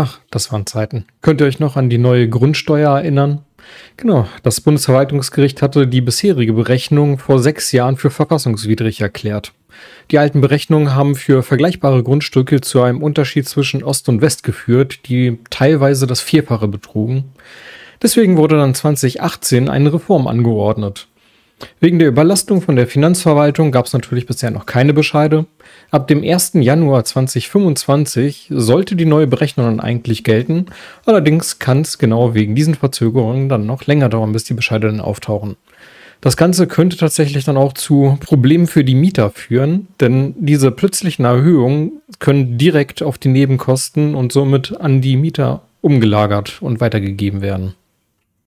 Ach, das waren Zeiten. Könnt ihr euch noch an die neue Grundsteuer erinnern? Genau, das Bundesverwaltungsgericht hatte die bisherige Berechnung vor sechs Jahren für verfassungswidrig erklärt. Die alten Berechnungen haben für vergleichbare Grundstücke zu einem Unterschied zwischen Ost und West geführt, die teilweise das Vierfache betrugen. Deswegen wurde dann 2018 eine Reform angeordnet. Wegen der Überlastung von der Finanzverwaltung gab es natürlich bisher noch keine Bescheide. Ab dem 1. Januar 2025 sollte die neue Berechnung dann eigentlich gelten. Allerdings kann es genau wegen diesen Verzögerungen dann noch länger dauern, bis die Bescheide dann auftauchen. Das Ganze könnte tatsächlich dann auch zu Problemen für die Mieter führen, denn diese plötzlichen Erhöhungen können direkt auf die Nebenkosten und somit an die Mieter umgelagert und weitergegeben werden.